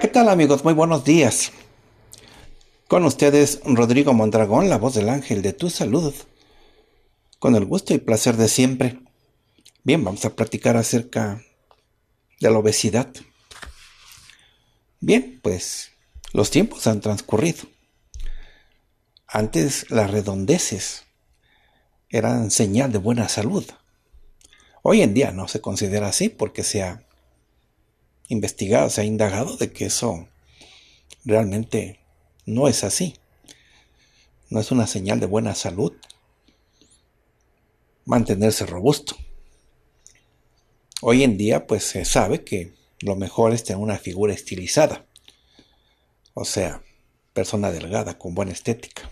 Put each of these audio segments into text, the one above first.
¿qué tal amigos? Muy buenos días. Con ustedes Rodrigo Mondragón, la voz del ángel de tu salud. Con el gusto y placer de siempre. Bien, vamos a platicar acerca de la obesidad. Bien, pues los tiempos han transcurrido. Antes las redondeces eran señal de buena salud. Hoy en día no se considera así porque se ha investigado, se ha indagado de que eso realmente no es así. No es una señal de buena salud mantenerse robusto. Hoy en día pues se sabe que lo mejor es tener una figura estilizada, o sea, persona delgada con buena estética.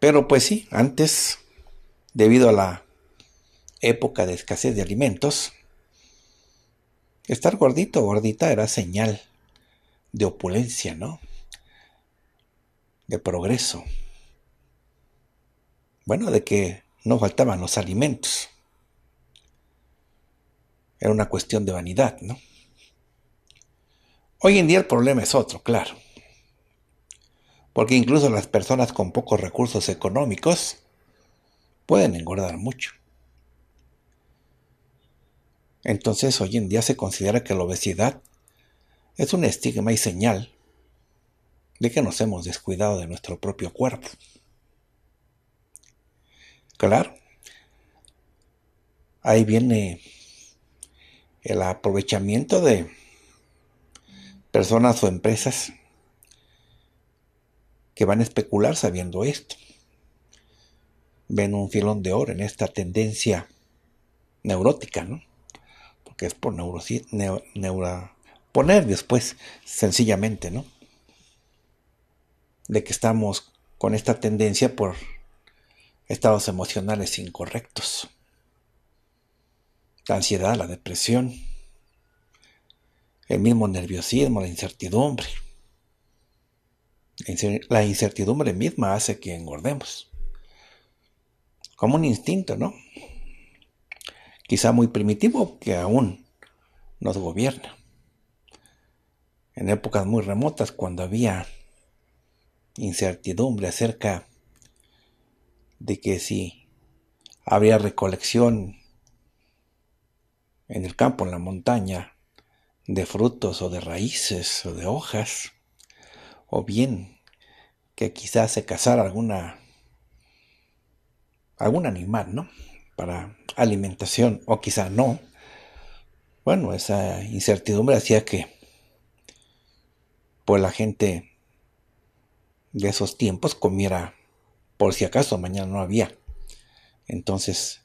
Pero pues sí, antes, debido a la época de escasez de alimentos, Estar gordito o gordita era señal de opulencia, ¿no? De progreso. Bueno, de que no faltaban los alimentos. Era una cuestión de vanidad, ¿no? Hoy en día el problema es otro, claro. Porque incluso las personas con pocos recursos económicos pueden engordar mucho. Entonces hoy en día se considera que la obesidad es un estigma y señal de que nos hemos descuidado de nuestro propio cuerpo. Claro, ahí viene el aprovechamiento de personas o empresas que van a especular sabiendo esto. Ven un filón de oro en esta tendencia neurótica, ¿no? que es por, neuro, por nervios, sencillamente, ¿no? De que estamos con esta tendencia por estados emocionales incorrectos. La ansiedad, la depresión, el mismo nerviosismo, la incertidumbre. La incertidumbre misma hace que engordemos. Como un instinto, ¿no? quizá muy primitivo, que aún nos gobierna. En épocas muy remotas, cuando había incertidumbre acerca de que si habría recolección en el campo, en la montaña, de frutos o de raíces o de hojas, o bien que quizás se cazara alguna algún animal, ¿no? para alimentación, o quizá no. Bueno, esa incertidumbre hacía que pues la gente de esos tiempos comiera por si acaso mañana no había. Entonces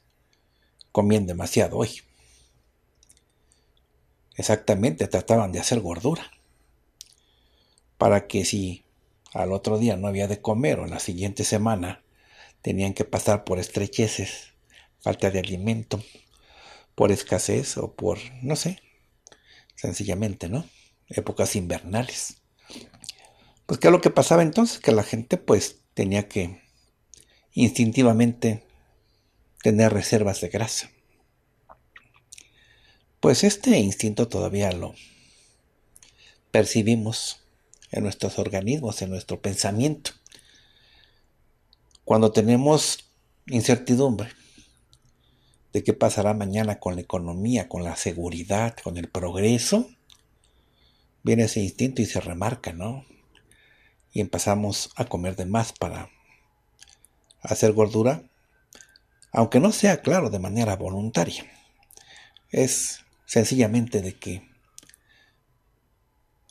comían demasiado hoy. Exactamente, trataban de hacer gordura para que si al otro día no había de comer o la siguiente semana tenían que pasar por estrecheces falta de alimento, por escasez o por, no sé, sencillamente, ¿no? Épocas invernales. Pues ¿qué es lo que pasaba entonces? Que la gente pues tenía que instintivamente tener reservas de grasa. Pues este instinto todavía lo percibimos en nuestros organismos, en nuestro pensamiento. Cuando tenemos incertidumbre, de qué pasará mañana con la economía, con la seguridad, con el progreso, viene ese instinto y se remarca, ¿no? Y empezamos a comer de más para hacer gordura, aunque no sea claro de manera voluntaria. Es sencillamente de que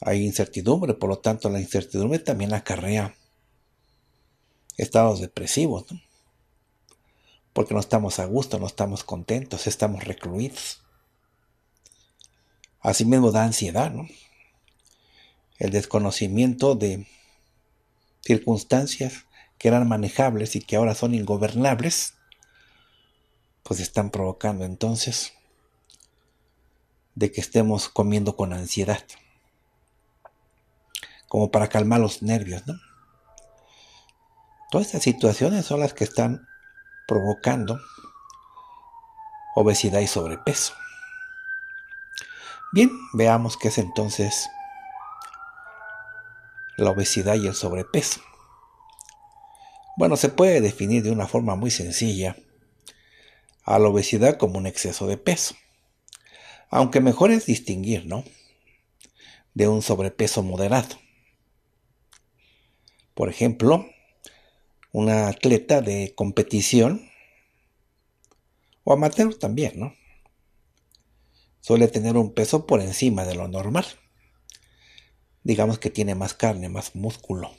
hay incertidumbre, por lo tanto la incertidumbre también acarrea estados depresivos, ¿no? porque no estamos a gusto, no estamos contentos, estamos recluidos. Asimismo da ansiedad, ¿no? El desconocimiento de circunstancias que eran manejables y que ahora son ingobernables, pues están provocando entonces de que estemos comiendo con ansiedad, como para calmar los nervios, ¿no? Todas estas situaciones son las que están provocando obesidad y sobrepeso. Bien, veamos qué es entonces la obesidad y el sobrepeso. Bueno, se puede definir de una forma muy sencilla a la obesidad como un exceso de peso. Aunque mejor es distinguir, ¿no? De un sobrepeso moderado. Por ejemplo, una atleta de competición o amateur también, ¿no? Suele tener un peso por encima de lo normal. Digamos que tiene más carne, más músculo.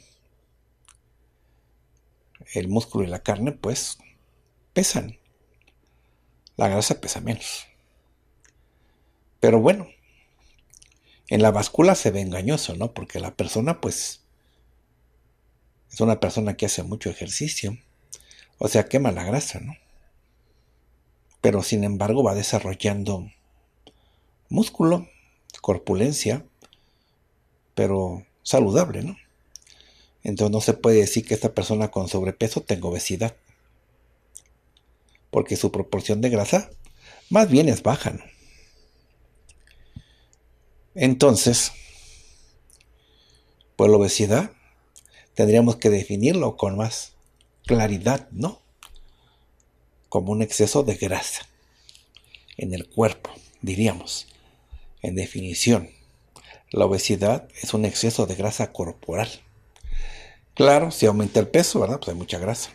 El músculo y la carne pues pesan. La grasa pesa menos. Pero bueno, en la báscula se ve engañoso, ¿no? Porque la persona pues es una persona que hace mucho ejercicio, o sea, quema la grasa, ¿no? Pero sin embargo va desarrollando músculo, corpulencia, pero saludable, ¿no? Entonces no se puede decir que esta persona con sobrepeso tenga obesidad, porque su proporción de grasa más bien es baja, ¿no? Entonces, pues la obesidad tendríamos que definirlo con más claridad, ¿no? Como un exceso de grasa en el cuerpo, diríamos. En definición, la obesidad es un exceso de grasa corporal. Claro, si aumenta el peso, ¿verdad? Pues hay mucha grasa.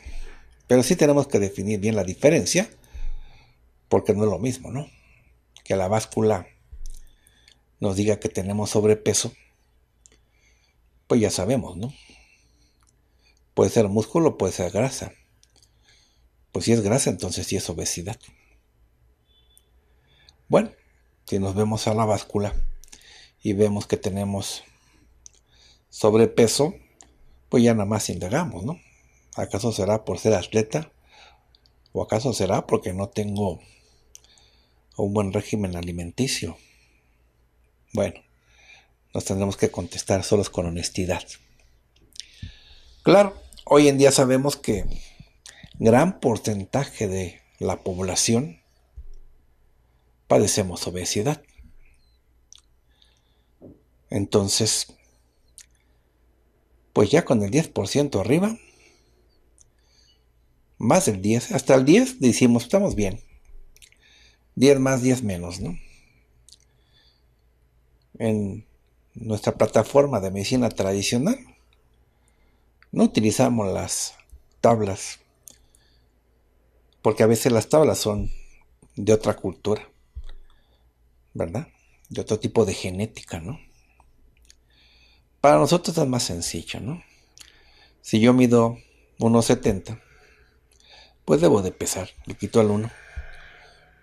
Pero sí tenemos que definir bien la diferencia, porque no es lo mismo, ¿no? Que la báscula nos diga que tenemos sobrepeso, pues ya sabemos, ¿no? Puede ser músculo, puede ser grasa. Pues si es grasa, entonces sí es obesidad. Bueno, si nos vemos a la báscula y vemos que tenemos sobrepeso, pues ya nada más indagamos, ¿no? ¿Acaso será por ser atleta? ¿O acaso será porque no tengo un buen régimen alimenticio? Bueno, nos tendremos que contestar solos con honestidad. Claro, hoy en día sabemos que gran porcentaje de la población padecemos obesidad. Entonces, pues ya con el 10% arriba, más del 10, hasta el 10 decimos, estamos bien. 10 más, 10 menos, ¿no? En nuestra plataforma de medicina tradicional, no utilizamos las tablas, porque a veces las tablas son de otra cultura, ¿verdad? De otro tipo de genética, ¿no? Para nosotros es más sencillo, ¿no? Si yo mido 1,70, pues debo de pesar, le quito al 1,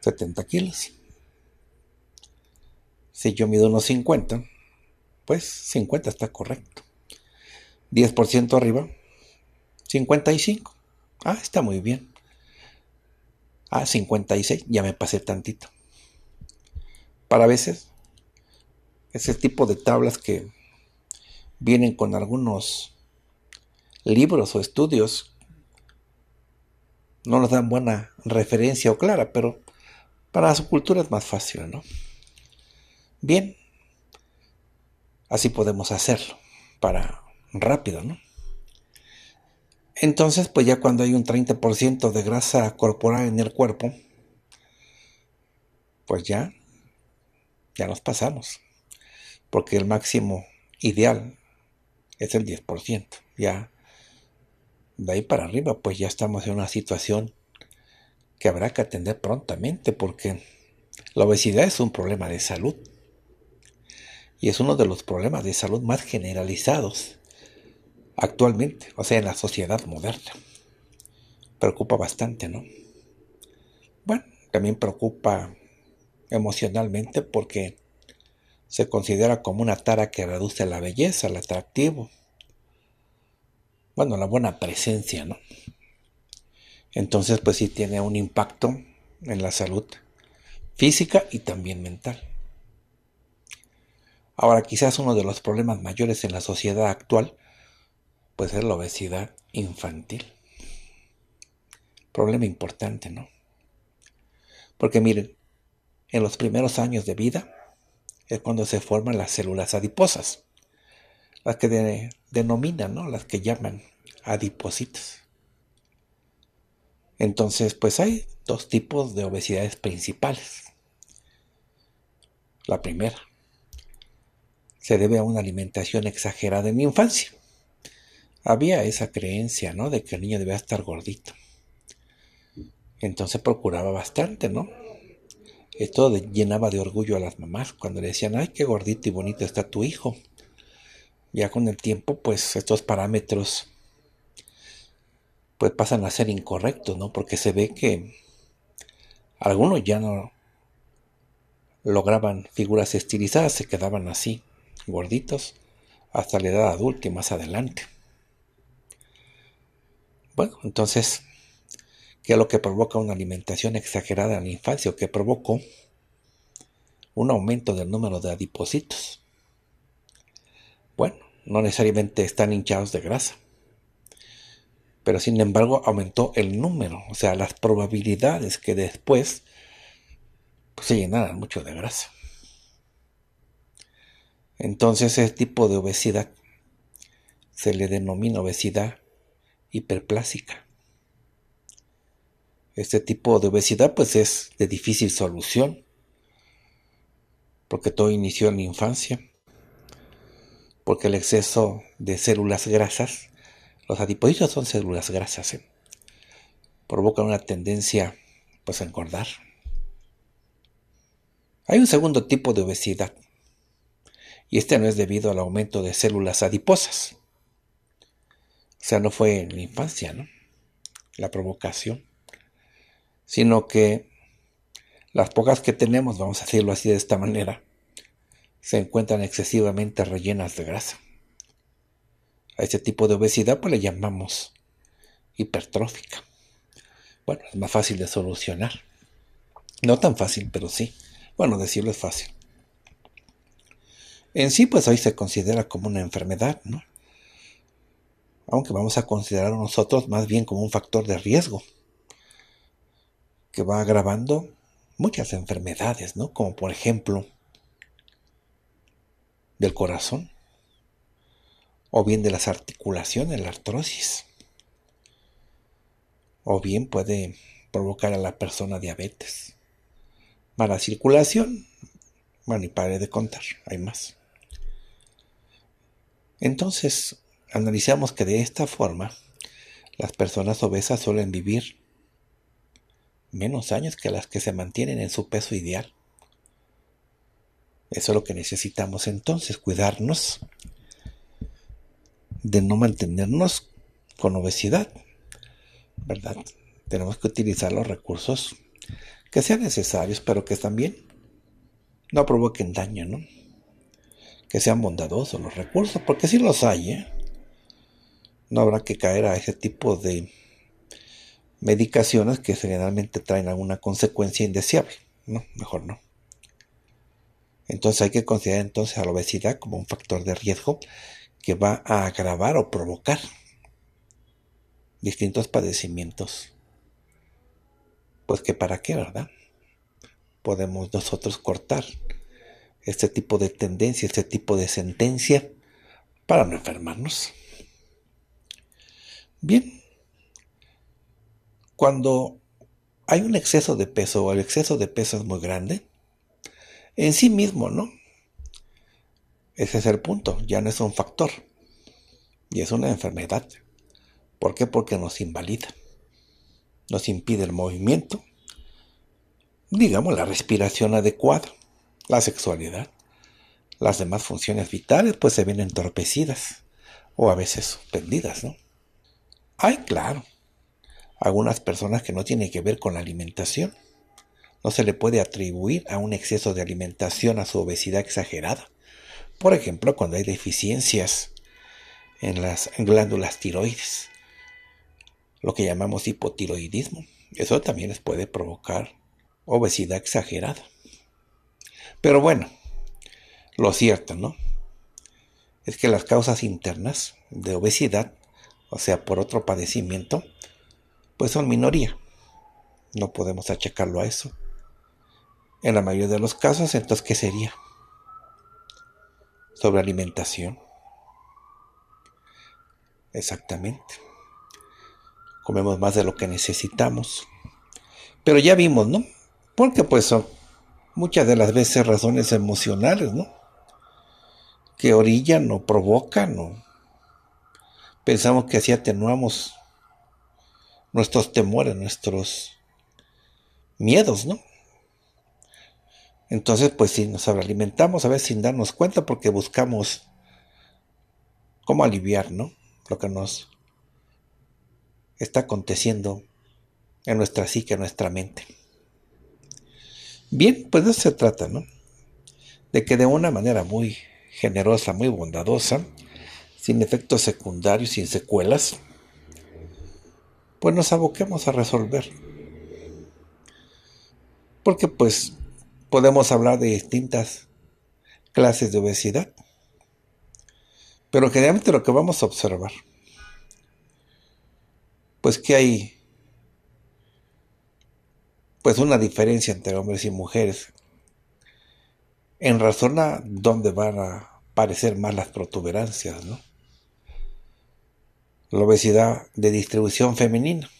70 kilos. Si yo mido 1.50, pues 50 está correcto. 10% arriba, 55. Ah, está muy bien. Ah, 56, ya me pasé tantito. Para veces, ese tipo de tablas que vienen con algunos libros o estudios no nos dan buena referencia o clara, pero para su cultura es más fácil, ¿no? Bien, así podemos hacerlo para rápido, ¿no? Entonces, pues ya cuando hay un 30% de grasa corporal en el cuerpo, pues ya, ya nos pasamos. Porque el máximo ideal es el 10%. Ya, de ahí para arriba, pues ya estamos en una situación que habrá que atender prontamente porque la obesidad es un problema de salud. Y es uno de los problemas de salud más generalizados actualmente, o sea, en la sociedad moderna. Preocupa bastante, ¿no? Bueno, también preocupa emocionalmente porque se considera como una tara que reduce la belleza, el atractivo, bueno, la buena presencia, ¿no? Entonces, pues sí tiene un impacto en la salud física y también mental. Ahora, quizás uno de los problemas mayores en la sociedad actual pues ser la obesidad infantil. Problema importante, ¿no? Porque miren, en los primeros años de vida es cuando se forman las células adiposas, las que denominan, ¿no? Las que llaman adipositas. Entonces, pues hay dos tipos de obesidades principales. La primera se debe a una alimentación exagerada en mi infancia había esa creencia, ¿no? De que el niño debía estar gordito. Entonces procuraba bastante, ¿no? Esto llenaba de orgullo a las mamás cuando le decían, ay, qué gordito y bonito está tu hijo. Ya con el tiempo, pues estos parámetros pues pasan a ser incorrectos, ¿no? Porque se ve que algunos ya no lograban figuras estilizadas, se quedaban así, gorditos, hasta la edad adulta y más adelante. Bueno, entonces, ¿qué es lo que provoca una alimentación exagerada en la infancia o que provocó un aumento del número de adipocitos? Bueno, no necesariamente están hinchados de grasa, pero sin embargo aumentó el número, o sea, las probabilidades que después pues, se llenaran mucho de grasa. Entonces, ese tipo de obesidad se le denomina obesidad hiperplásica. Este tipo de obesidad pues es de difícil solución, porque todo inició en la infancia, porque el exceso de células grasas, los adipositos son células grasas, ¿eh? provocan una tendencia pues a engordar. Hay un segundo tipo de obesidad, y este no es debido al aumento de células adiposas, sea, no fue en la infancia, ¿no? La provocación, sino que las pocas que tenemos, vamos a decirlo así de esta manera, se encuentran excesivamente rellenas de grasa. A este tipo de obesidad pues le llamamos hipertrófica. Bueno, es más fácil de solucionar. No tan fácil, pero sí. Bueno, decirlo es fácil. En sí, pues hoy se considera como una enfermedad, ¿no? aunque vamos a considerar nosotros más bien como un factor de riesgo que va agravando muchas enfermedades, ¿no? Como por ejemplo del corazón o bien de las articulaciones, la artrosis. O bien puede provocar a la persona diabetes. Mala circulación. Bueno, y pare de contar, hay más. Entonces, Analizamos que de esta forma las personas obesas suelen vivir menos años que las que se mantienen en su peso ideal. Eso es lo que necesitamos entonces, cuidarnos de no mantenernos con obesidad, ¿verdad? Tenemos que utilizar los recursos que sean necesarios, pero que también no provoquen daño, ¿no? Que sean bondadosos los recursos, porque si los hay, ¿eh? no habrá que caer a ese tipo de medicaciones que generalmente traen alguna consecuencia indeseable. No, mejor no. Entonces hay que considerar entonces a la obesidad como un factor de riesgo que va a agravar o provocar distintos padecimientos. Pues que para qué, ¿verdad? Podemos nosotros cortar este tipo de tendencia, este tipo de sentencia para no enfermarnos. Bien, cuando hay un exceso de peso o el exceso de peso es muy grande, en sí mismo, ¿no? Ese es el punto, ya no es un factor y es una enfermedad. ¿Por qué? Porque nos invalida, nos impide el movimiento, digamos, la respiración adecuada, la sexualidad, las demás funciones vitales pues se ven entorpecidas o a veces suspendidas, ¿no? Hay, claro, algunas personas que no tienen que ver con la alimentación. No se le puede atribuir a un exceso de alimentación a su obesidad exagerada. Por ejemplo, cuando hay deficiencias en las glándulas tiroides, lo que llamamos hipotiroidismo. Eso también les puede provocar obesidad exagerada. Pero bueno, lo cierto, ¿no? Es que las causas internas de obesidad o sea, por otro padecimiento, pues son minoría. No podemos achacarlo a eso. En la mayoría de los casos, entonces, ¿qué sería? Sobre alimentación. Exactamente. Comemos más de lo que necesitamos. Pero ya vimos, ¿no? Porque pues son muchas de las veces razones emocionales, ¿no? Que orillan o provocan o Pensamos que así atenuamos nuestros temores, nuestros miedos, ¿no? Entonces, pues sí nos alimentamos a veces sin darnos cuenta porque buscamos cómo aliviar, ¿no? Lo que nos está aconteciendo en nuestra psique, en nuestra mente. Bien, pues de eso se trata, ¿no? De que de una manera muy generosa, muy bondadosa, sin efectos secundarios, sin secuelas, pues nos aboquemos a resolver. Porque pues podemos hablar de distintas clases de obesidad, pero generalmente lo que vamos a observar, pues que hay pues una diferencia entre hombres y mujeres en razón a dónde van a parecer más las protuberancias, ¿no? la obesidad de distribución femenina,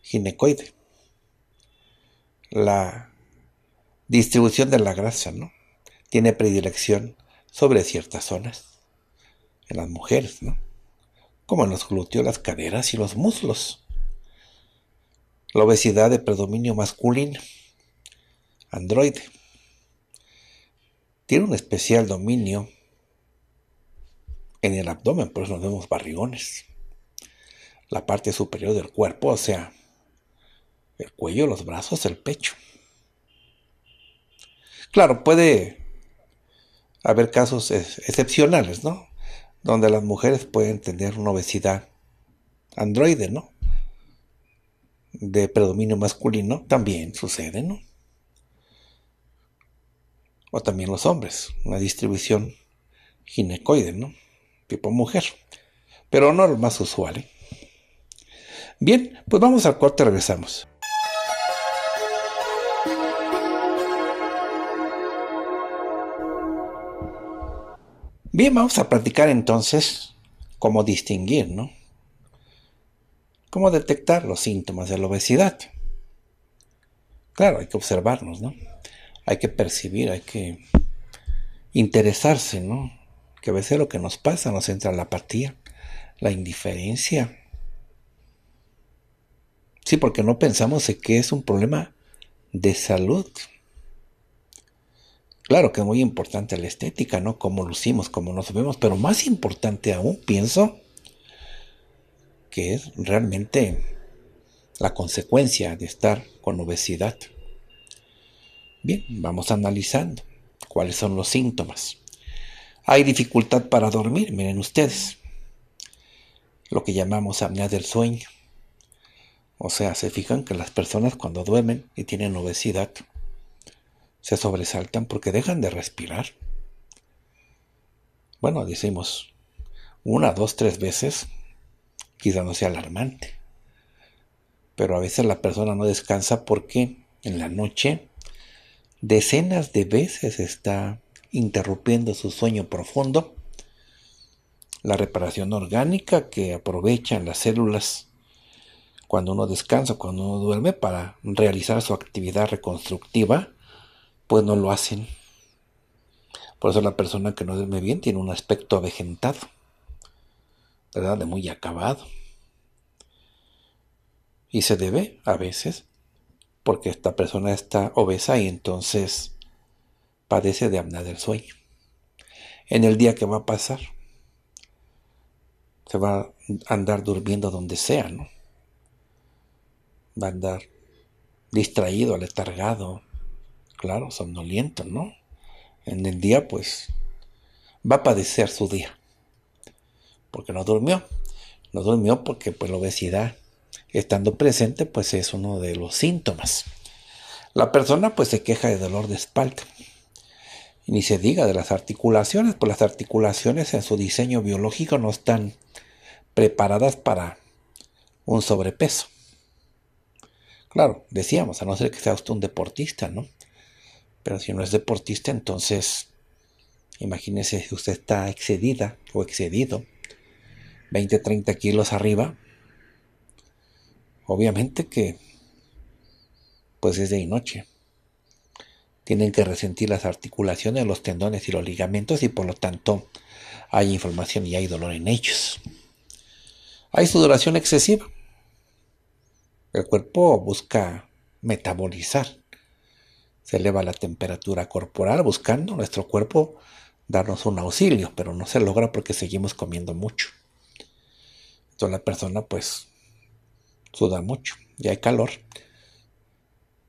ginecoide, la distribución de la grasa, ¿no? Tiene predilección sobre ciertas zonas, en las mujeres, ¿no? Como en los glúteos, las caderas y los muslos. La obesidad de predominio masculino, androide, tiene un especial dominio en el abdomen, por eso nos vemos barrigones. La parte superior del cuerpo, o sea, el cuello, los brazos, el pecho. Claro, puede haber casos excepcionales, ¿no? Donde las mujeres pueden tener una obesidad androide, ¿no? De predominio masculino, también sucede, ¿no? O también los hombres, una distribución ginecoide, ¿no? tipo mujer. Pero no lo más usual. ¿eh? Bien, pues vamos al corte, regresamos. Bien, vamos a platicar entonces cómo distinguir, ¿no? Cómo detectar los síntomas de la obesidad. Claro, hay que observarnos, ¿no? Hay que percibir, hay que interesarse, ¿no? que a veces lo que nos pasa nos entra la apatía, la indiferencia. Sí, porque no pensamos en que es un problema de salud. Claro que es muy importante la estética, ¿no? Cómo lucimos, cómo nos vemos, pero más importante aún pienso que es realmente la consecuencia de estar con obesidad. Bien, vamos analizando cuáles son los síntomas. Hay dificultad para dormir, miren ustedes. Lo que llamamos apnea del sueño. O sea, se fijan que las personas cuando duermen y tienen obesidad se sobresaltan porque dejan de respirar. Bueno, decimos una, dos, tres veces, quizá no sea alarmante. Pero a veces la persona no descansa porque en la noche decenas de veces está interrumpiendo su sueño profundo. La reparación orgánica que aprovechan las células cuando uno descansa, cuando uno duerme para realizar su actividad reconstructiva, pues no lo hacen. Por eso la persona que no duerme bien tiene un aspecto avejentado, ¿verdad? De muy acabado. Y se debe a veces porque esta persona está obesa y entonces padece de apnea del sueño. En el día que va a pasar, se va a andar durmiendo donde sea, ¿no? Va a andar distraído, aletargado, claro, somnoliento, ¿no? En el día, pues, va a padecer su día, porque no durmió. No durmió porque, pues, la obesidad, estando presente, pues, es uno de los síntomas. La persona, pues, se queja de dolor de espalda ni se diga de las articulaciones, pues las articulaciones en su diseño biológico no están preparadas para un sobrepeso. Claro, decíamos, a no ser que sea usted un deportista, ¿no? Pero si no es deportista, entonces imagínese si usted está excedida o excedido, 20, 30 kilos arriba, obviamente que pues es de noche tienen que resentir las articulaciones, los tendones y los ligamentos y por lo tanto hay inflamación y hay dolor en ellos. Hay sudoración excesiva. El cuerpo busca metabolizar. Se eleva la temperatura corporal buscando nuestro cuerpo darnos un auxilio, pero no se logra porque seguimos comiendo mucho. Entonces la persona pues suda mucho y hay calor.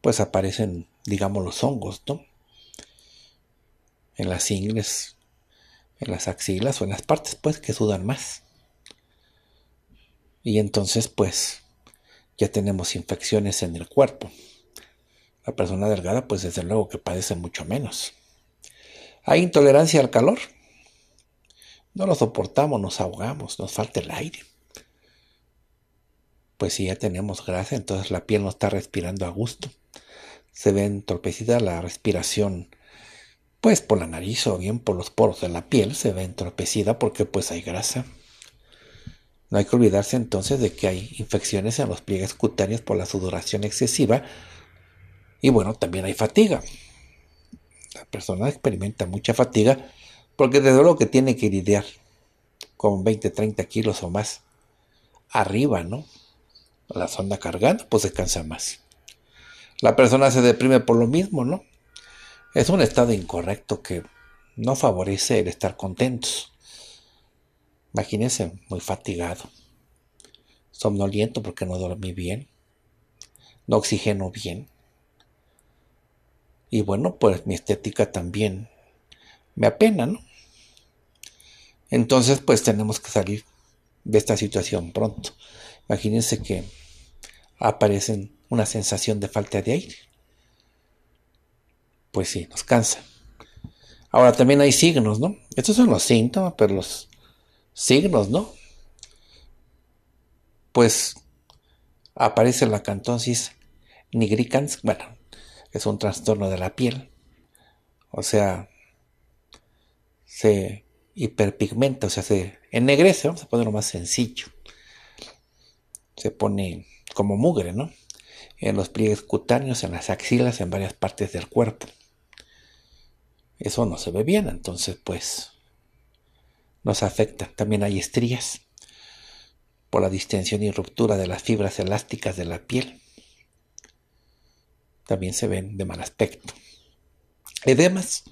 Pues aparecen digamos, los hongos, ¿no? En las ingles, en las axilas o en las partes, pues, que sudan más. Y entonces, pues, ya tenemos infecciones en el cuerpo. La persona delgada, pues, desde luego que padece mucho menos. Hay intolerancia al calor. No lo soportamos, nos ahogamos, nos falta el aire. Pues si ya tenemos grasa, entonces la piel no está respirando a gusto se ve entorpecida la respiración, pues por la nariz o bien por los poros de la piel se ve entorpecida porque pues hay grasa. No hay que olvidarse entonces de que hay infecciones en los pliegues cutáneos por la sudoración excesiva y bueno, también hay fatiga. La persona experimenta mucha fatiga porque desde luego que tiene que lidiar con 20, 30 kilos o más arriba, ¿no? La sonda cargando, pues se cansa más la persona se deprime por lo mismo, ¿no? Es un estado incorrecto que no favorece el estar contentos. Imagínense, muy fatigado, somnoliento porque no dormí bien, no oxigeno bien. Y bueno, pues mi estética también me apena, ¿no? Entonces, pues tenemos que salir de esta situación pronto. Imagínense que aparecen una sensación de falta de aire. Pues sí, nos cansa. Ahora también hay signos, ¿no? Estos son los síntomas, pero los signos, ¿no? Pues aparece la cantonsis nigricans, bueno, es un trastorno de la piel. O sea, se hiperpigmenta, o sea, se ennegrece, vamos a ponerlo más sencillo. Se pone como mugre, ¿no? en los pliegues cutáneos, en las axilas, en varias partes del cuerpo. Eso no se ve bien, entonces pues nos afecta. También hay estrías por la distensión y ruptura de las fibras elásticas de la piel. También se ven de mal aspecto. Edemas,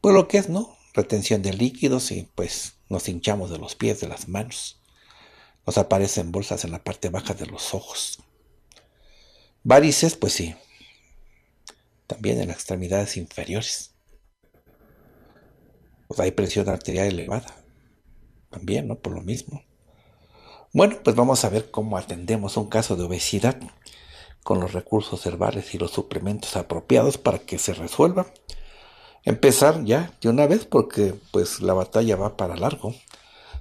pues lo que es, ¿no? Retención de líquidos y pues nos hinchamos de los pies, de las manos. Nos aparecen bolsas en la parte baja de los ojos. Varices, pues sí. También en las extremidades inferiores. Pues hay presión arterial elevada. También, ¿no? Por lo mismo. Bueno, pues vamos a ver cómo atendemos un caso de obesidad con los recursos herbales y los suplementos apropiados para que se resuelva. Empezar ya de una vez porque pues la batalla va para largo.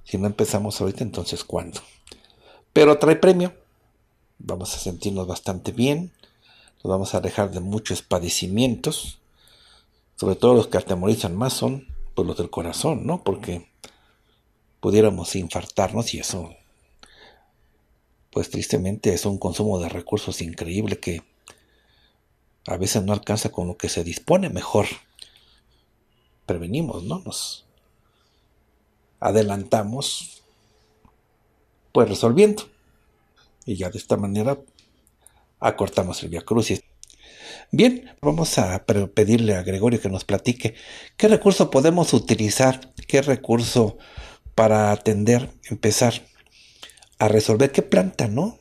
Si no empezamos ahorita, entonces ¿cuándo? Pero trae premio vamos a sentirnos bastante bien, nos vamos a alejar de muchos padecimientos, sobre todo los que atemorizan más son pues, los del corazón, ¿no? Porque pudiéramos infartarnos y eso, pues tristemente es un consumo de recursos increíble que a veces no alcanza con lo que se dispone, mejor prevenimos, ¿no? Nos adelantamos, pues resolviendo. Y ya de esta manera acortamos el Via Crucis. Bien, vamos a pedirle a Gregorio que nos platique qué recurso podemos utilizar, qué recurso para atender, empezar a resolver qué planta, ¿no?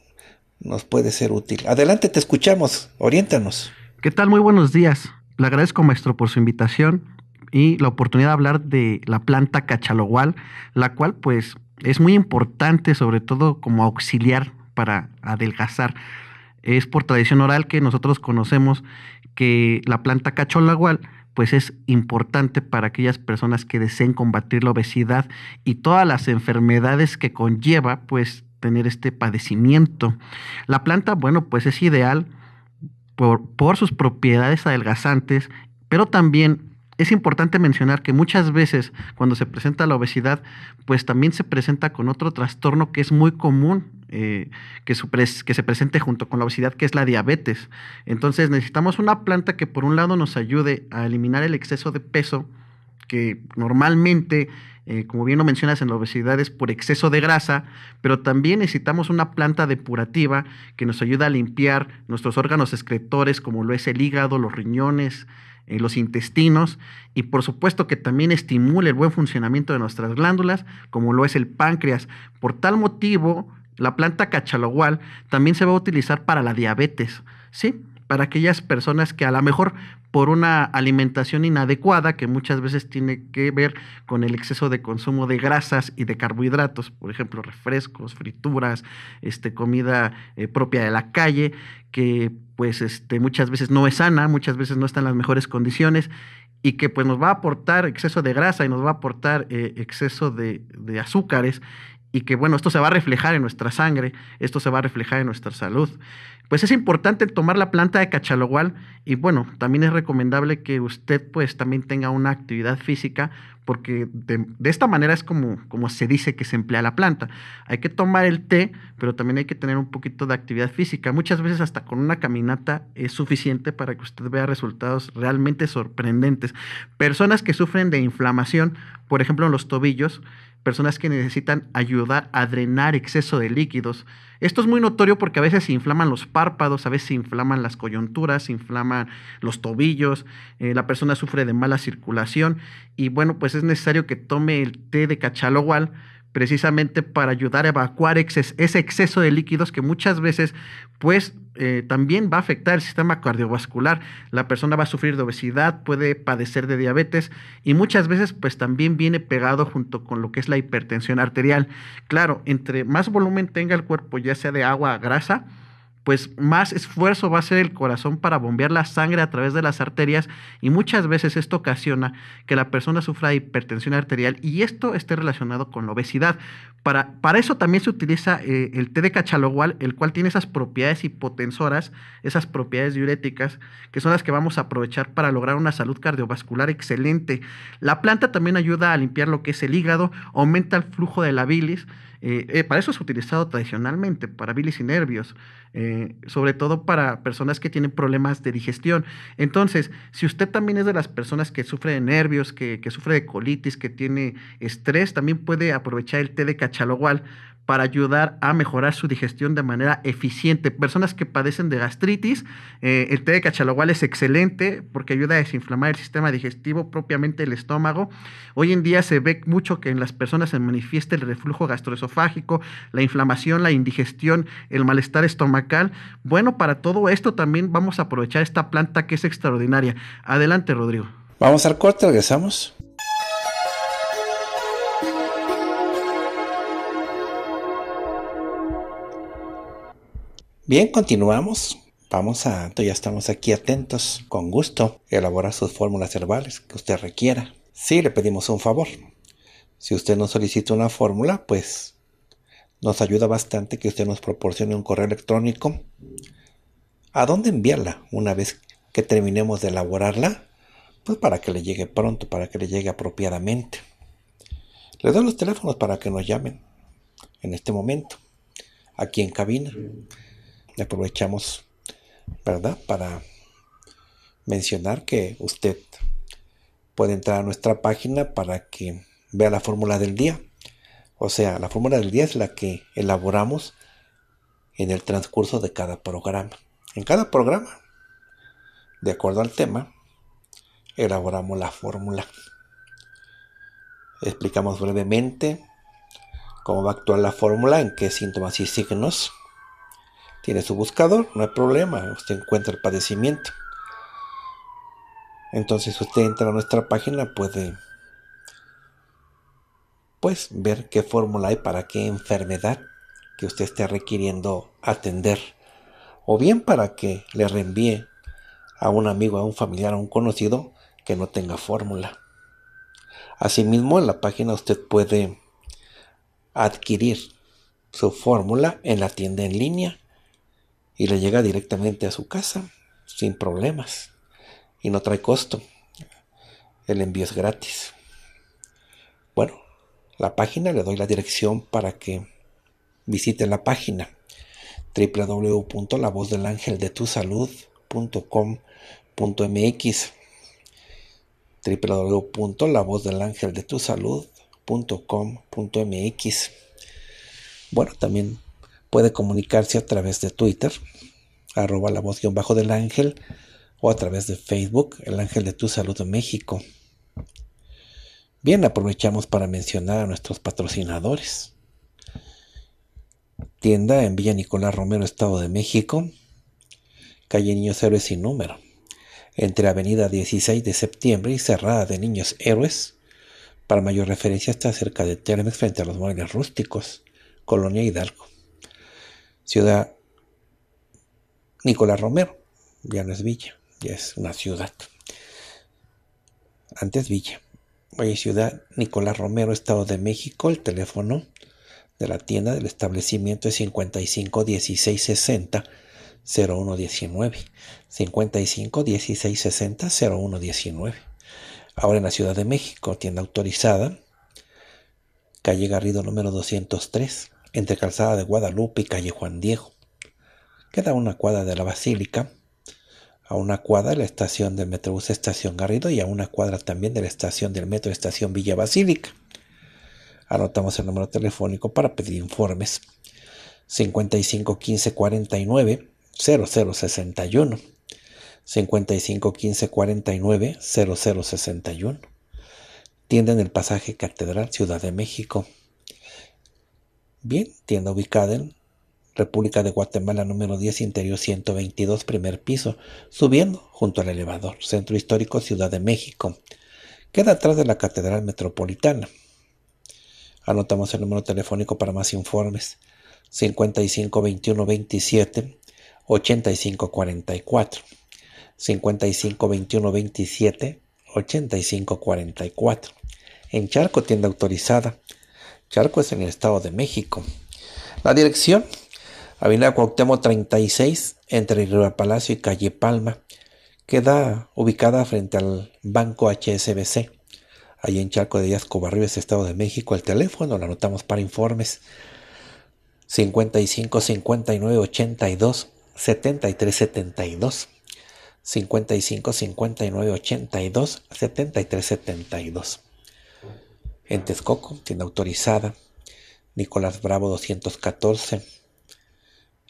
Nos puede ser útil. Adelante, te escuchamos, oriéntanos. ¿Qué tal? Muy buenos días. Le agradezco, maestro, por su invitación y la oportunidad de hablar de la planta cachalogual, la cual pues es muy importante, sobre todo como auxiliar para adelgazar. Es por tradición oral que nosotros conocemos que la planta cacholagual pues es importante para aquellas personas que deseen combatir la obesidad y todas las enfermedades que conlleva pues tener este padecimiento. La planta, bueno, pues es ideal por, por sus propiedades adelgazantes, pero también es importante mencionar que muchas veces cuando se presenta la obesidad, pues también se presenta con otro trastorno que es muy común eh, que, se presente junto con la obesidad, que es la diabetes. Entonces necesitamos una planta que por un lado nos ayude a eliminar el exceso de peso, que normalmente, eh, como bien lo mencionas en la obesidad, es por exceso de grasa, pero también necesitamos una planta depurativa que nos ayude a limpiar nuestros órganos excretores, como lo es el hígado, los riñones, eh, los intestinos y por supuesto que también estimule el buen funcionamiento de nuestras glándulas, como lo es el páncreas. Por tal motivo, la planta cachalogual también se va a utilizar para la diabetes, ¿sí? Para aquellas personas que a lo mejor por una alimentación inadecuada, que muchas veces tiene que ver con el exceso de consumo de grasas y de carbohidratos, por ejemplo, refrescos, frituras, este, comida eh, propia de la calle, que pues este, muchas veces no es sana, muchas veces no está en las mejores condiciones y que pues nos va a aportar exceso de grasa y nos va a aportar eh, exceso de azúcares y que bueno, esto se va a reflejar en nuestra sangre, esto se va a reflejar en nuestra salud. Pues es importante tomar la planta de cachalogual y bueno, también es recomendable que usted pues también tenga una actividad física porque de, esta manera es como, como se dice que se emplea la planta. Hay que tomar el té, pero también hay que tener un poquito de actividad física. Muchas veces hasta con una caminata es suficiente para que usted vea resultados realmente sorprendentes. Personas que sufren de inflamación, por ejemplo en los tobillos, personas que necesitan ayudar a drenar exceso de líquidos. Esto es muy notorio porque a veces se inflaman los párpados, a veces se inflaman las coyunturas, se inflaman los tobillos, eh, la persona sufre de mala circulación y bueno, pues es necesario que tome el té de cachalogual precisamente para ayudar a evacuar ese exceso de líquidos que muchas veces pues eh, también va a afectar el sistema cardiovascular. La persona va a sufrir de obesidad, puede padecer de diabetes y muchas veces pues también viene pegado junto con lo que es la hipertensión arterial. Claro, entre más volumen tenga el cuerpo, ya sea de agua o grasa, pues más esfuerzo va a hacer el corazón para bombear la sangre a través de las arterias y muchas veces esto ocasiona que la persona sufra hipertensión arterial y esto esté relacionado con la obesidad. Para, para eso también se utiliza eh, el té de cachalogual, el cual tiene esas propiedades hipotensoras, esas propiedades diuréticas, que son las que vamos a aprovechar para lograr una salud cardiovascular excelente. La planta también ayuda a limpiar lo que es el hígado, aumenta el flujo de la bilis eh, eh, para eso es utilizado tradicionalmente, para bilis y nervios, eh, sobre todo para personas que tienen problemas de digestión. Entonces, si usted también es de las personas que sufre de nervios, que, que sufre de colitis, que tiene estrés, también puede aprovechar el té de cachalogual para ayudar a mejorar su digestión de manera eficiente. Personas que padecen de gastritis, eh, el té de cachalogual es excelente porque ayuda a desinflamar el sistema digestivo, propiamente el estómago. Hoy en día se ve mucho que en las personas se manifiesta el reflujo gastroesofágico, la inflamación, la indigestión, el malestar estomacal. Bueno, para todo esto también vamos a aprovechar esta planta que es extraordinaria. Adelante, Rodrigo. Vamos al corte, regresamos. Bien, continuamos. Vamos a, ya estamos aquí atentos, con gusto, elaborar sus fórmulas herbales que usted requiera. Sí, le pedimos un favor. Si usted nos solicita una fórmula, pues nos ayuda bastante que usted nos proporcione un correo electrónico. ¿A dónde enviarla una vez que terminemos de elaborarla? Pues para que le llegue pronto, para que le llegue apropiadamente. Le doy los teléfonos para que nos llamen en este momento, aquí en cabina aprovechamos, ¿verdad? Para mencionar que usted puede entrar a nuestra página para que vea la fórmula del día. O sea, la fórmula del día es la que elaboramos en el transcurso de cada programa. En cada programa, de acuerdo al tema, elaboramos la fórmula. Explicamos brevemente cómo va a actuar la fórmula, en qué síntomas y signos tiene su buscador, no hay problema, usted encuentra el padecimiento. Entonces usted entra a nuestra página, puede pues ver qué fórmula hay para qué enfermedad que usted esté requiriendo atender. O bien para que le reenvíe a un amigo, a un familiar, a un conocido que no tenga fórmula. Asimismo, en la página usted puede adquirir su fórmula en la tienda en línea y le llega directamente a su casa sin problemas y no trae costo. El envío es gratis. Bueno, la página le doy la dirección para que visite la página www.lavozdelangeldetusalud.com.mx www.lavozdelangeldetusalud.com.mx Bueno, también Puede comunicarse a través de Twitter, arroba la voz guión bajo del ángel, o a través de Facebook, el ángel de tu salud en México. Bien, aprovechamos para mencionar a nuestros patrocinadores. Tienda en Villa Nicolás Romero, Estado de México, calle Niños Héroes sin número, entre Avenida 16 de Septiembre y Cerrada de Niños Héroes. Para mayor referencia está cerca de Termes, frente a los muebles rústicos, Colonia Hidalgo ciudad Nicolás Romero. Ya no es villa, ya es una ciudad. Antes villa. Oye, ciudad Nicolás Romero, Estado de México. El teléfono de la tienda del establecimiento es 55 16 0119. 55 16 0119. Ahora en la Ciudad de México, tienda autorizada, calle Garrido número 203, entre Calzada de Guadalupe y Calle Juan Diego. Queda una cuadra de la Basílica, a una cuadra de la estación del Metrobús Estación Garrido y a una cuadra también de la estación del Metro Estación Villa Basílica. Anotamos el número telefónico para pedir informes. 55 15 49 0061 55 15 49 0061 Tienda en el pasaje Catedral Ciudad de México Bien, tienda ubicada en República de Guatemala número 10, interior 122, primer piso, subiendo junto al elevador, Centro Histórico Ciudad de México. Queda atrás de la Catedral Metropolitana. Anotamos el número telefónico para más informes. 55 21 27 85 44. 27 85 En Charco, tienda autorizada. Charco es en el Estado de México. La dirección, Avenida Cuauhtémoc 36, entre Río Palacio y Calle Palma, queda ubicada frente al Banco HSBC, allí en Charco de Díaz Covarrubias, Estado de México. El teléfono lo anotamos para informes 55 59 82 73 72. 55 59 82 73 72. En Texcoco, tienda autorizada. Nicolás Bravo 214.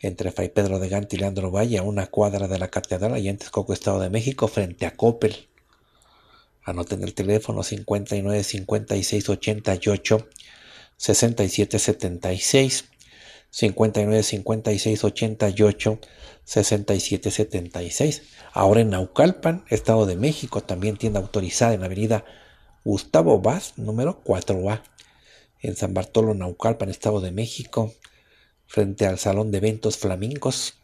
Entre Fray Pedro de Gante y Leandro Valle, a una cuadra de la catedral, allá en Texcoco, Estado de México, frente a Coppel. Anoten el teléfono 59 56 88 67 76. 59 56 88 67 76. Ahora en Naucalpan, Estado de México, también tienda autorizada en la avenida Gustavo Vaz, número 4A, en San Bartolo Naucalpan, Estado de México, frente al Salón de Eventos Flamingos.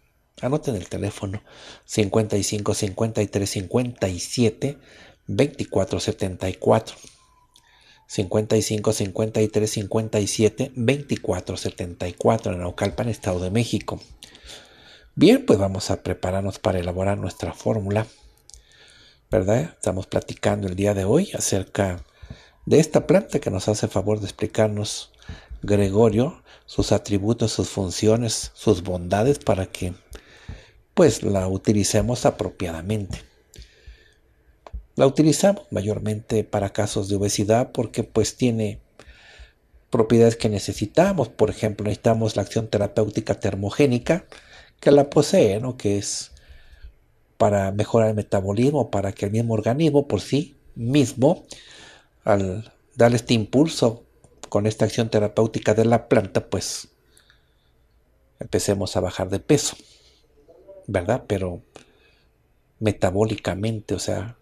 Anoten el teléfono 55 53 57 24 74. 55 53 57 24 74 en Naucalpan, Estado de México. Bien, pues vamos a prepararnos para elaborar nuestra fórmula ¿verdad? Estamos platicando el día de hoy acerca de esta planta que nos hace favor de explicarnos Gregorio, sus atributos, sus funciones, sus bondades para que pues la utilicemos apropiadamente. La utilizamos mayormente para casos de obesidad porque pues tiene propiedades que necesitamos, por ejemplo, necesitamos la acción terapéutica termogénica que la posee, ¿no? que es para mejorar el metabolismo, para que el mismo organismo por sí mismo, al darle este impulso con esta acción terapéutica de la planta, pues empecemos a bajar de peso, ¿verdad? Pero metabólicamente, o sea,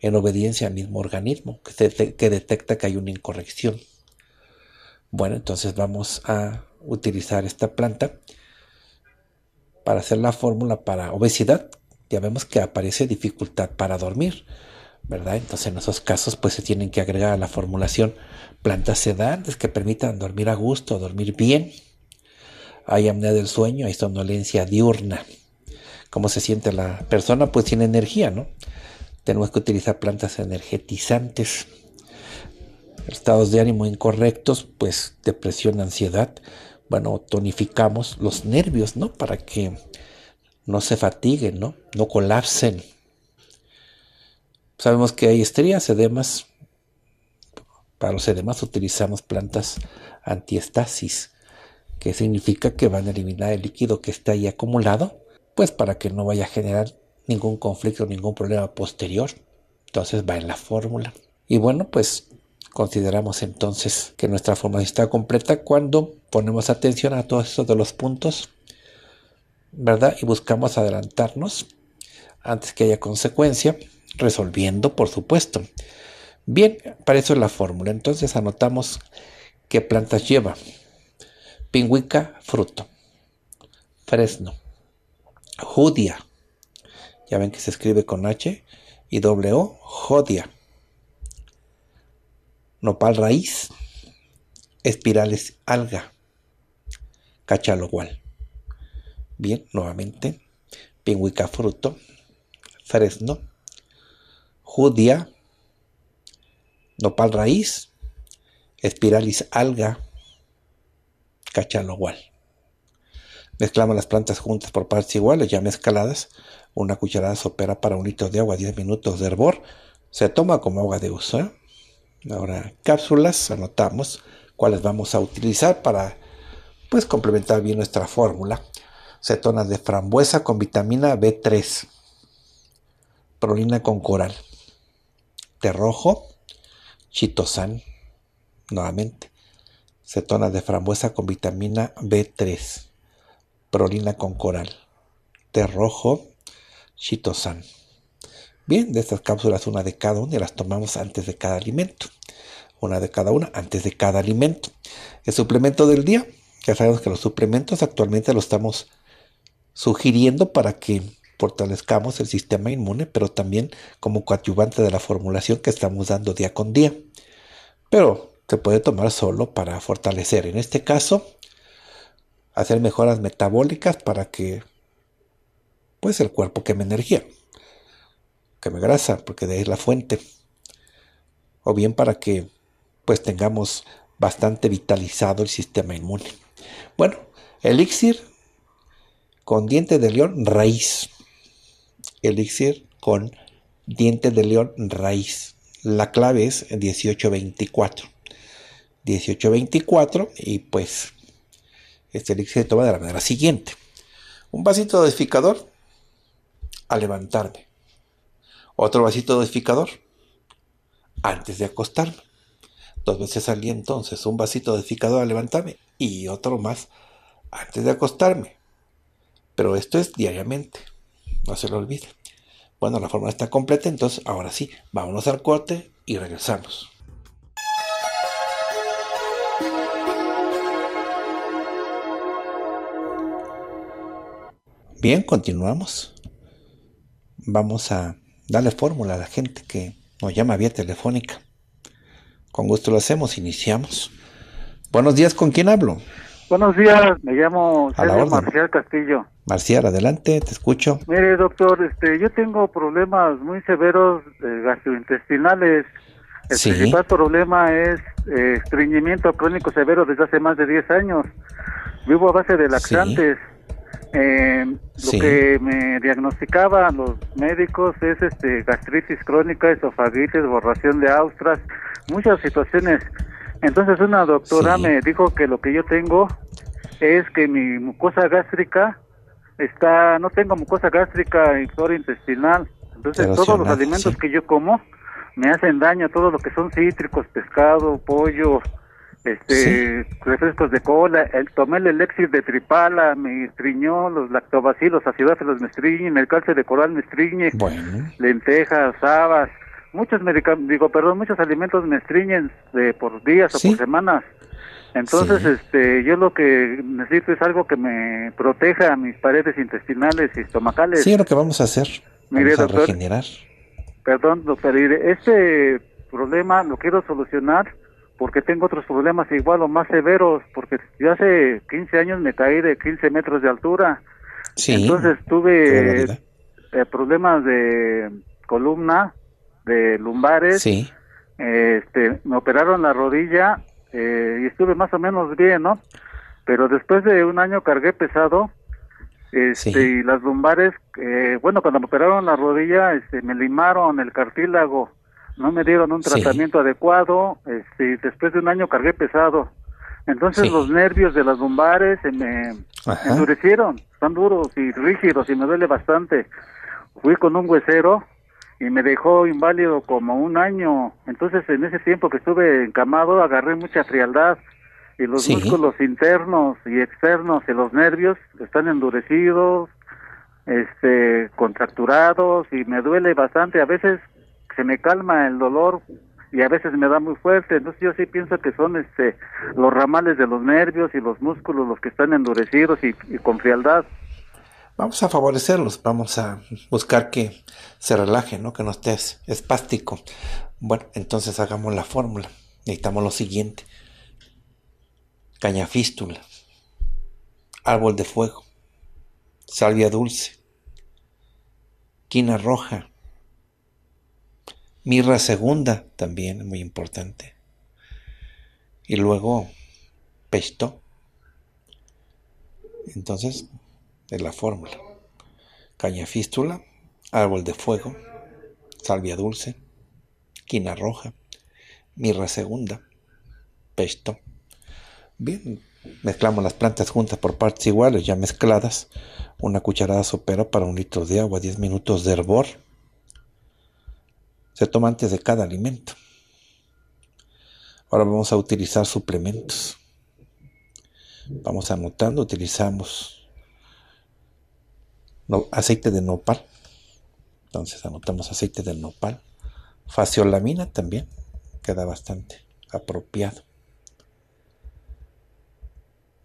en obediencia al mismo organismo que, que detecta que hay una incorrección. Bueno, entonces vamos a utilizar esta planta para hacer la fórmula para obesidad, ya vemos que aparece dificultad para dormir, ¿verdad? Entonces en esos casos pues se tienen que agregar a la formulación plantas sedantes que permitan dormir a gusto, dormir bien. Hay apnea del sueño, hay somnolencia diurna. ¿Cómo se siente la persona? Pues tiene energía, ¿no? Tenemos que utilizar plantas energetizantes. Estados de ánimo incorrectos, pues depresión, ansiedad. Bueno, tonificamos los nervios, ¿no? Para que no se fatiguen, ¿no? No colapsen. Sabemos que hay estrías, edemas. Para los edemas utilizamos plantas antiestasis, que significa que van a eliminar el líquido que está ahí acumulado, pues para que no vaya a generar ningún conflicto, ningún problema posterior. Entonces va en la fórmula. Y bueno, pues consideramos entonces que nuestra fórmula está completa cuando ponemos atención a todos estos de los puntos ¿verdad? Y buscamos adelantarnos antes que haya consecuencia, resolviendo, por supuesto. Bien, para eso es la fórmula. Entonces anotamos qué plantas lleva. Pingüica, fruto. Fresno. Judia. Ya ven que se escribe con H y w, Jodia. Nopal raíz. Espirales alga. Cachalogual. Bien, nuevamente. Pingüica fruto. Fresno. judía, Nopal raíz. Espiralis alga. Cachalogual. Mezclamos las plantas juntas por partes iguales, ya mezcladas. Una cucharada sopera para un litro de agua, 10 minutos de hervor. Se toma como agua de uso. ¿eh? Ahora, cápsulas, anotamos cuáles vamos a utilizar para pues complementar bien nuestra fórmula cetonas de frambuesa con vitamina B3, prolina con coral, té rojo, chitosan, nuevamente, cetonas de frambuesa con vitamina B3, prolina con coral, té rojo, chitosan. Bien, de estas cápsulas una de cada una y las tomamos antes de cada alimento. Una de cada una antes de cada alimento. El suplemento del día, ya sabemos que los suplementos actualmente los estamos sugiriendo para que fortalezcamos el sistema inmune, pero también como coadyuvante de la formulación que estamos dando día con día. Pero se puede tomar solo para fortalecer. En este caso, hacer mejoras metabólicas para que pues el cuerpo queme energía, queme grasa, porque de ahí es la fuente. O bien para que pues tengamos bastante vitalizado el sistema inmune. Bueno, elixir con dientes de león raíz. Elixir con dientes de león raíz. La clave es 1824. 1824 y pues este elixir se toma de la manera siguiente. Un vasito de edificador a levantarme. Otro vasito de edificador antes de acostarme. Dos veces salí entonces, un vasito de edificador a levantarme y otro más antes de acostarme. Pero esto es diariamente, no se lo olvide. Bueno, la fórmula está completa, entonces ahora sí, vámonos al corte y regresamos. Bien, continuamos. Vamos a darle fórmula a la gente que nos llama vía telefónica. Con gusto lo hacemos, iniciamos. Buenos días, ¿con quién hablo? Buenos días, me llamo Sergio Marcial Castillo. Marcial, adelante, te escucho. Mire, doctor, este, yo tengo problemas muy severos eh, gastrointestinales. El principal problema es eh, estreñimiento crónico severo desde hace más de 10 años. Vivo a base de laxantes. Em, lo que me diagnosticaban los médicos es este gastritis crónica, esofagitis, borración de austras, muchas situaciones entonces una doctora me dijo que lo que yo tengo es que mi mucosa gástrica está, no tengo mucosa gástrica y flora intestinal. Entonces todos los alimentos que yo como me hacen daño, todo lo que son cítricos, pescado, pollo, este, refrescos de cola, el, tomé el elixir de tripala, me estriñó los lactobacilos, acidófilos, me estriñen, el calcio de coral me estriñe, lentejas, habas, muchos digo, perdón, muchos alimentos me estriñen eh, por días o por semanas. Entonces, este, yo lo que necesito es algo que me proteja mis paredes intestinales y estomacales. Sí, lo que vamos a hacer. es regenerar. Perdón, doctor, este problema lo quiero solucionar porque tengo otros problemas igual o más severos, porque yo hace 15 años me caí de 15 metros de altura. Sí, Entonces tuve eh, problemas de columna, de lumbares. Este, me operaron la rodilla eh, y estuve más o menos bien, ¿no? Pero después de un año cargué pesado este, y las lumbares, eh, bueno, cuando me operaron la rodilla, este, me limaron el cartílago, no me dieron un tratamiento adecuado, este, después de un año cargué pesado. Entonces los nervios de las lumbares se me endurecieron, están duros y rígidos y me duele bastante. Fui con un huesero y me dejó inválido como un año. Entonces, en ese tiempo que estuve encamado, agarré mucha frialdad y los músculos internos y externos y los nervios están endurecidos, este, contracturados y me duele bastante. A veces se me calma el dolor y a veces me da muy fuerte. Entonces, yo sí pienso que son este los ramales de los nervios y los músculos los que están endurecidos y con frialdad vamos a favorecerlos, vamos a buscar que se relaje, ¿no? que no estés espástico. Bueno, entonces hagamos la fórmula. Necesitamos lo siguiente. Caña fístula, árbol de fuego, salvia dulce, quina roja, mirra segunda, también muy importante. Y luego pesto. Entonces es la fórmula. Caña fístula, árbol de fuego, salvia dulce, quina roja, mirra segunda, pesto. Bien, mezclamos las plantas juntas por partes iguales, ya mezcladas. Una cucharada sopera para un litro de agua, 10 minutos de hervor. Se toma antes de cada alimento. Ahora vamos a utilizar suplementos. Vamos anotando, utilizamos aceite de nopal. Entonces anotamos aceite de nopal. Faciolamina también queda bastante apropiado.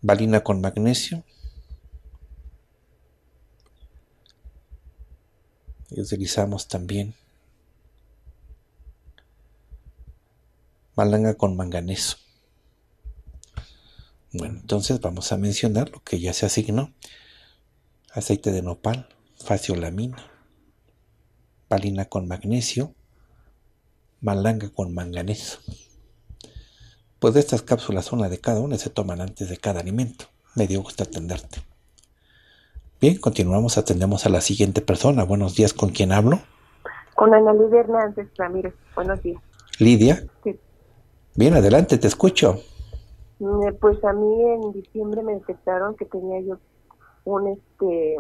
Valina con magnesio. Y utilizamos también malanga con manganeso. Bueno, entonces vamos a mencionar lo que ya se asignó aceite de nopal, faciolamina, palina con magnesio, malanga con manganeso. Pues estas cápsulas, una de cada una, se toman antes de cada alimento. Me dio gusto atenderte. Bien, continuamos, atendemos a la siguiente persona. Buenos días, ¿con quién hablo? Con Ana Lidia Hernández Ramírez. Buenos días. Lidia. Sí. Bien, adelante, te escucho. Mm, pues a mí en diciembre me detectaron que tenía yo un este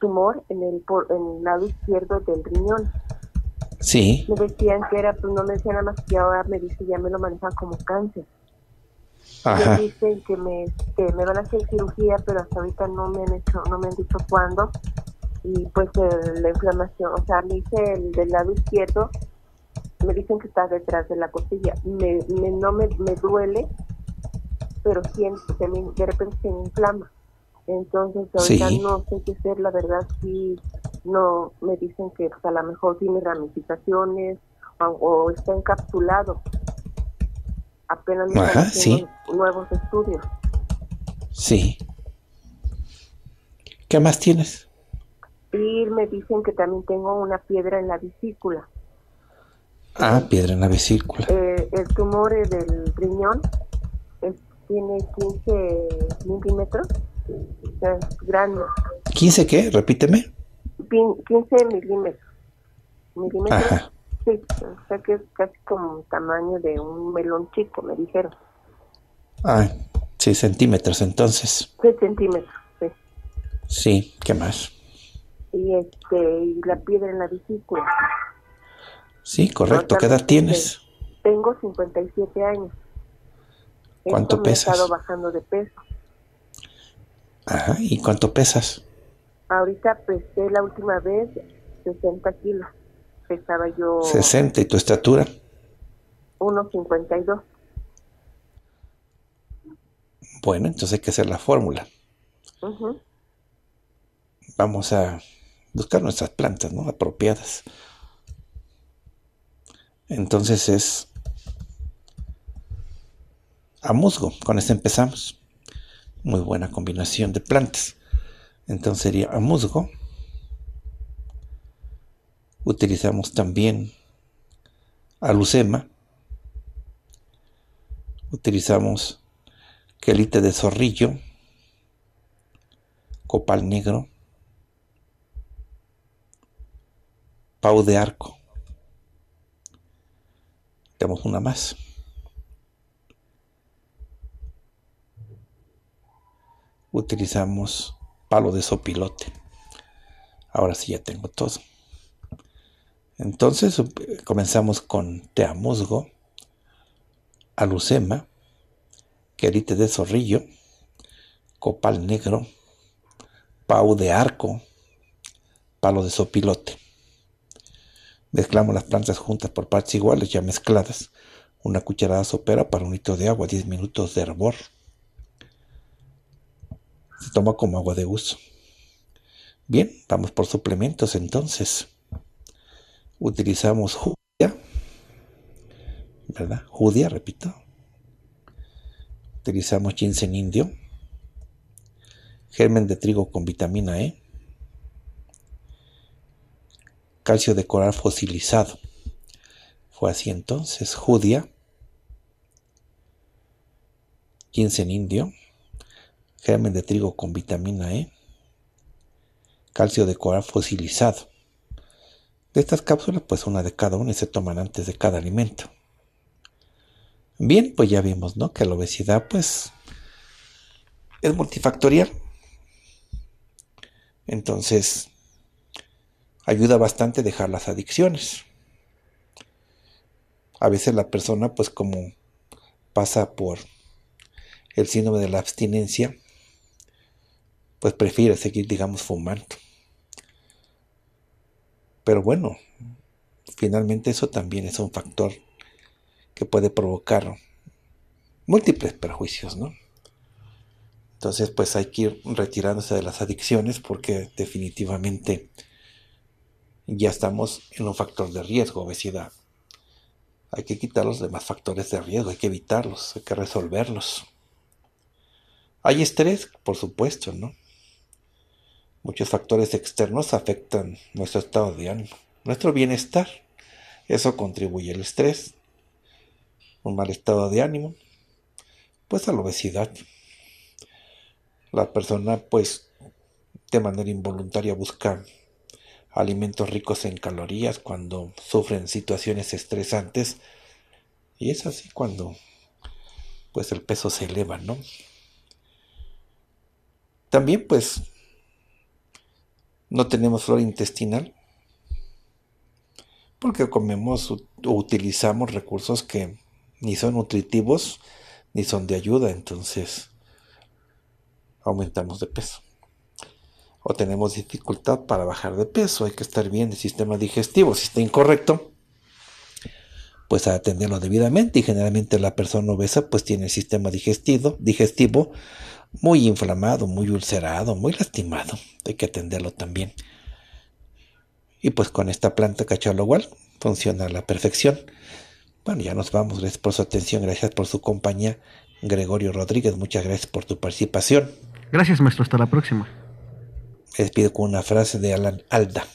tumor en el, en el lado izquierdo del riñón. Sí. Me decían que era, pues no me decían nada más que ahora me dice ya me lo manejan como cáncer. Me dicen que me, me van a hacer cirugía, pero hasta ahorita no me han hecho, no me han dicho cuándo. Y pues la inflamación, o sea, me hice el del lado izquierdo, me dicen que está detrás de la costilla. Me, me no me, me duele, pero siento, de repente se me inflama. Entonces, ahorita no sé qué hacer, la verdad, sí, no, me dicen que pues, a lo mejor tiene ramificaciones o, está encapsulado. Apenas me Ajá, sí. nuevos estudios. Sí. ¿Qué más tienes? Y me dicen que también tengo una piedra en la vesícula. Ah, piedra en la vesícula. Eh, el tumor del riñón tiene 15 milímetros grande. ¿15 qué? Repíteme. 15 milímetros. ¿Milímetros? Ajá. o sea que es casi como el tamaño de un melón chico, me dijeron. Ah, sí, centímetros entonces. 6 centímetros, sí. Sí, ¿qué más? Y, este, y la piedra en la bicicleta. Sí, correcto. ¿Qué edad tienes? Tengo 57 años. ¿Cuánto pesas? He estado bajando de peso. Ajá, ¿y cuánto pesas? Ahorita pesé la última vez 60 kilos. Pesaba yo... 60, ¿y tu estatura? 1,52. Bueno, entonces hay que hacer la fórmula. Vamos a buscar nuestras plantas, ¿no? Apropiadas. Entonces es a musgo. Con este empezamos muy buena combinación de plantas. Entonces sería a musgo. Utilizamos también alucema. Utilizamos quelite de zorrillo, copal negro, pau de arco. Tenemos una más. utilizamos palo de sopilote. Ahora sí ya tengo todo. Entonces eh, comenzamos con teamuzgo, alucema, querite de zorrillo, copal negro, pau de arco, palo de sopilote. Mezclamos las plantas juntas por partes iguales, ya mezcladas. Una cucharada sopera para un litro de agua, 10 minutos de hervor se toma como agua de uso. Bien, vamos por suplementos entonces. Utilizamos judía, ¿verdad? Judía, repito. Utilizamos ginseng indio, germen de trigo con vitamina E, calcio de coral fosilizado. Fue así entonces, judía, ginseng indio, germen de trigo con vitamina E, calcio de coral fosilizado. De estas cápsulas, pues una de cada una y se toman antes de cada alimento. Bien, pues ya vimos, ¿no? Que la obesidad, pues, es multifactorial. Entonces, ayuda bastante dejar las adicciones. A veces la persona, pues, como pasa por el síndrome de la abstinencia, pues prefiere seguir, digamos, fumando. Pero bueno, finalmente eso también es un factor que puede provocar múltiples perjuicios, ¿no? Entonces, pues hay que ir retirándose de las adicciones porque definitivamente ya estamos en un factor de riesgo, obesidad. Hay que quitar los demás factores de riesgo, hay que evitarlos, hay que resolverlos. Hay estrés, por supuesto, ¿no? Muchos factores externos afectan nuestro estado de ánimo, nuestro bienestar. Eso contribuye al estrés, un mal estado de ánimo, pues a la obesidad. La persona pues de manera involuntaria busca alimentos ricos en calorías cuando sufren situaciones estresantes y es así cuando pues el peso se eleva, ¿no? También pues no tenemos flora intestinal, porque comemos o utilizamos recursos que ni son nutritivos ni son de ayuda, entonces aumentamos de peso. O tenemos dificultad para bajar de peso, hay que estar bien el sistema digestivo, si está incorrecto, pues a atenderlo debidamente y generalmente la persona obesa pues tiene el sistema digestivo muy inflamado, muy ulcerado, muy lastimado. Hay que atenderlo también. Y pues con esta planta igual funciona a la perfección. Bueno, ya nos vamos. Gracias por su atención, gracias por su compañía. Gregorio Rodríguez, muchas gracias por tu participación. Gracias, maestro. Hasta la próxima. Les pido con una frase de Alan Alda.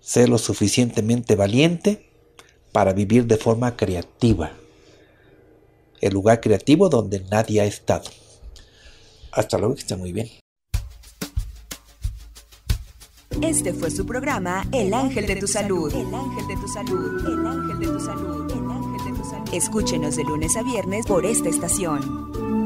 Sé lo suficientemente valiente para vivir de forma creativa. El lugar creativo donde nadie ha estado. Hasta luego, que muy bien. Este fue su programa El Ángel de tu Salud. El Ángel de tu Salud. El Ángel de tu Salud. El Ángel de tu Salud. Escúchenos de lunes a viernes por esta estación.